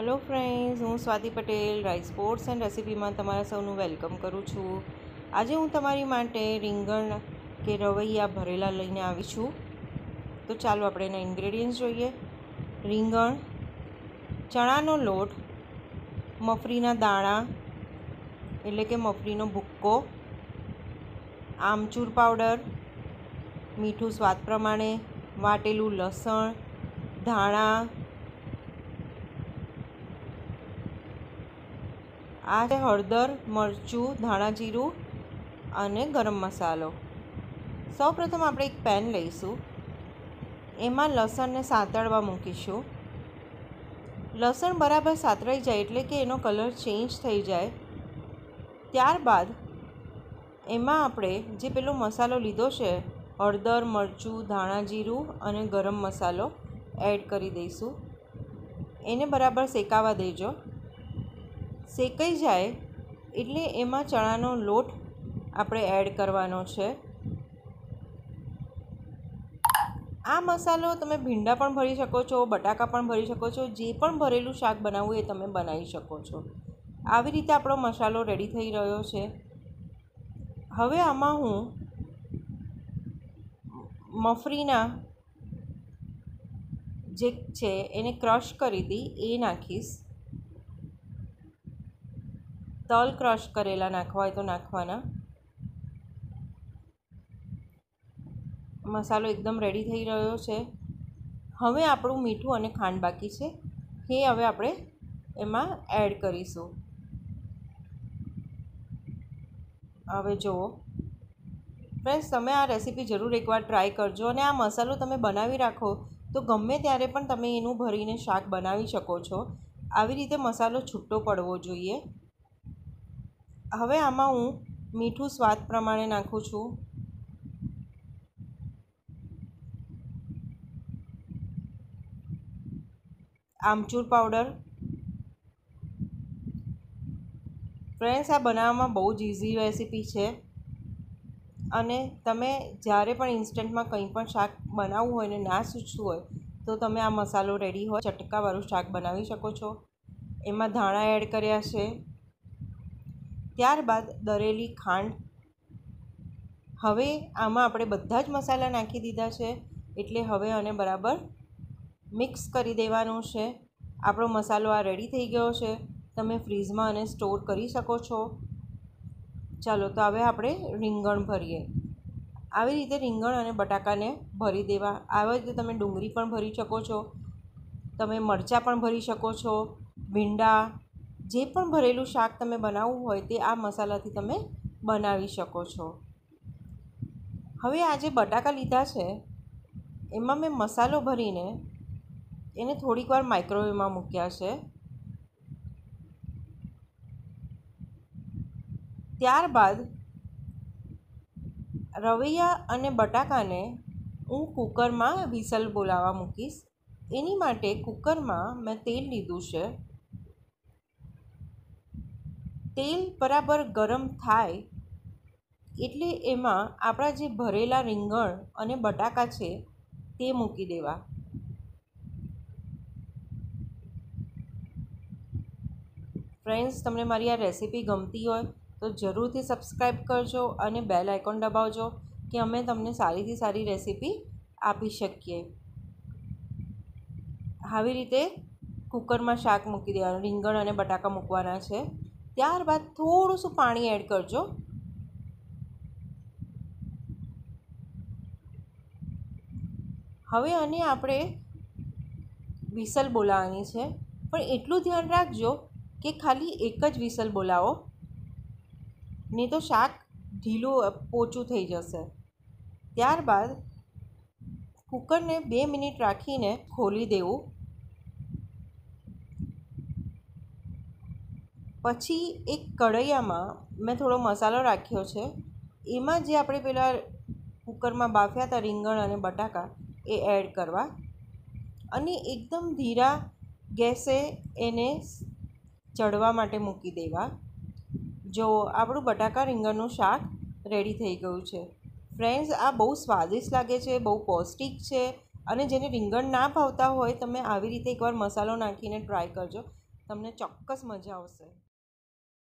hello friends હું Swati Patel rice sports and રેસીપીમાં તમારા સૌનું વેલકમ કરું છું આજે હું તમારી માટે રીંગણ કે રવૈયા ભરેલા લઈને આવી છું તો ચાલો આપણે એના ઇન્ગ્રેડિયન્ટ્સ જોઈએ રીંગણ ચણાનો લોટ મફરીના દાણા એટલે કે મફરીનો ભૂક્કો આમચૂર પાવડર મીઠું સ્વાદ પ્રમાણે વાટેલું લસણ ધાણા આ છે હળદર મરચું ધાણા જીરું અને ગરમ મસાલો સૌપ્રથમ આપણે એક પેન લઈશું એમાં લસણને સાંતળવા મૂકીશું લસણ બરાબર સાતરાઈ જાય એટલે કે એનો કલર ચેન્જ થઈ જાય ત્યારબાદ એમાં આપણે જે પેલો મસાલો લીધો છે હળદર મરચું ધાણા જીરું અને ગરમ મસાલો એડ કરી દઈશું એને બરાબર શેકાવા દેજો શેકાઈ જાય એટલે એમાં ચણાનો લોટ આપણે એડ કરવાનો છે આ મસાલો તમે ભીંડા પણ ભરી શકો છો બટાકા પણ ભરી શકો છો જે પણ ભરેલું શાક બનાવવું એ તમે બનાવી શકો છો આવી રીતે આપણો મસાલો રેડી થઈ રહ્યો છે હવે આમાં હું મફરીના જે છે એને ક્રશ કરી હતી એ નાખીશ તલ ક્રશ કરેલા નાખવા હોય તો નાખવાના મસાલો એકદમ રેડી થઈ રહ્યો છે હવે આપણું મીઠું અને ખાંડ બાકી છે એ હવે આપણે એમાં એડ કરીશું હવે જુઓ ફ્રેન્ડ્સ તમે આ રેસીપી જરૂર એકવાર ટ્રાય કરજો અને આ મસાલો તમે બનાવી રાખો તો ગમે ત્યારે પણ તમે એનું ભરીને શાક બનાવી શકો છો આવી રીતે મસાલો છૂટો પડવો જોઈએ હવે આમાં હું મીઠું સ્વાદ પ્રમાણે નાખું છું આમચૂર પાવડર ફ્રેન્ડ્સ આ બનાવવામાં બહુ જ ઇઝી રેસીપી છે અને તમે જ્યારે પણ ઇન્સ્ટન્ટમાં કંઈ પણ શાક બનાવવું હોય ને ના સૂચવું હોય તો તમે આ મસાલો રેડી હોય ચટકાવાળું શાક બનાવી શકો છો એમાં ધાણા એડ કર્યા છે ત્યારબાદ દરેલી ખાંડ હવે આમાં આપણે બધા જ મસાલા નાખી દીધા છે એટલે હવે અને બરાબર મિક્સ કરી દેવાનું છે આપણો મસાલો આ રેડી થઈ ગયો છે તમે ફ્રીઝમાં અને સ્ટોર કરી શકો છો ચાલો તો હવે આપણે રીંગણ ભરીએ આવી રીતે રીંગણ અને બટાકાને ભરી દેવા આવી રીતે તમે ડુંગળી પણ ભરી શકો છો તમે મરચાં પણ ભરી શકો છો ભીંડા જે પણ ભરેલું શાક તમે બનાવવું હોય તે આ મસાલાથી તમે બનાવી શકો છો હવે આ જે બટાકા લીધા છે એમાં મેં મસાલો ભરીને એને થોડીક વાર માઇક્રોવેવમાં મૂક્યા છે ત્યારબાદ રવૈયા અને બટાકાને હું કૂકરમાં વિસલ બોલાવવા મૂકીશ એની માટે કૂકરમાં મેં તેલ લીધું છે તેલ બરાબર ગરમ થાય એટલે એમાં આપણા જે ભરેલા રીંગણ અને બટાકા છે તે મૂકી દેવા ફ્રેન્ડ્સ તમને મારી આ રેસીપી ગમતી હોય તો જરૂરથી સબસ્ક્રાઈબ કરજો અને બેલ આઇકોન દબાવજો કે અમે તમને સારીથી સારી રેસીપી આપી શકીએ આવી રીતે કુકરમાં શાક મૂકી દેવાનું રીંગણ અને બટાકા મૂકવાના છે ત્યારબાદ થોડું સું પાણી એડ કરજો હવે આને આપણે વિસલ બોલાવવાની છે પણ એટલું ધ્યાન રાખજો કે ખાલી એક જ વિસલ બોલાવો નહીં તો શાક ઢીલું પોચું થઈ જશે ત્યારબાદ કુકરને બે મિનિટ રાખીને ખોલી દેવું પછી એક કઢૈયામાં મેં થોડો મસાલો રાખ્યો છે એમાં જે આપણે પહેલાં કુકરમાં બાફ્યા હતા રીંગણ અને બટાકા એ એડ કરવા અને એકદમ ધીરા ગેસે એને ચડવા માટે મૂકી દેવા જો આપણું બટાકા રીંગણનું શાક રેડી થઈ ગયું છે ફ્રેન્ડ્સ આ બહુ સ્વાદિષ્ટ લાગે છે બહુ પૌષ્ટિક છે અને જેને રીંગણ ના ભાવતા હોય તમે આવી રીતે એકવાર મસાલો નાખીને ટ્રાય કરજો તમને ચોક્કસ મજા આવશે